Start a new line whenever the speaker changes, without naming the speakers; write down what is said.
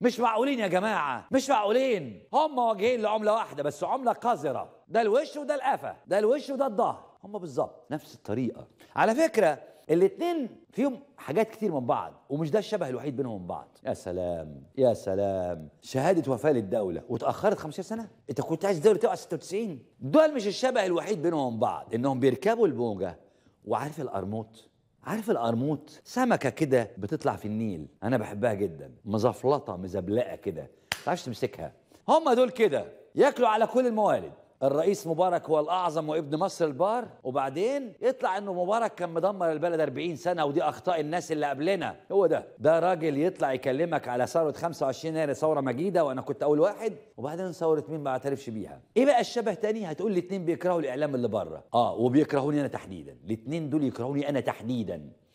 مش معقولين يا جماعة مش معقولين هم واجهين لعملة واحدة بس عملة قذرة ده الوش وده القفا ده الوش وده الظهر هم بالظبط نفس الطريقة على فكرة الاتنين فيهم حاجات كتير من بعض ومش ده الشبه الوحيد بينهم من بعض يا سلام يا سلام شهادة وفاة للدولة وتأخرت 15 سنة انت كنت عايز الدولة تقع 96 دول مش الشبه الوحيد بينهم من بعض انهم بيركبوا البونجة وعارف القرموط عارف القرموط سمكه كده بتطلع في النيل انا بحبها جدا مزفلطه مزبلقه كده ما تعرفش تمسكها هم دول كده ياكلوا على كل الموالد الرئيس مبارك هو الاعظم وابن مصر البار وبعدين يطلع انه مبارك كان مدمر البلد 40 سنه ودي اخطاء الناس اللي قبلنا هو ده ده راجل يطلع يكلمك على ثوره 25 يناير ثوره مجيده وانا كنت اول واحد وبعدين ثوره مين ما اعترفش بيها ايه بقى الشبه تاني هتقول لي اتنين بيكرهوا الاعلام اللي بره اه وبيكرهوني انا تحديدا الاتنين دول يكرهوني انا تحديدا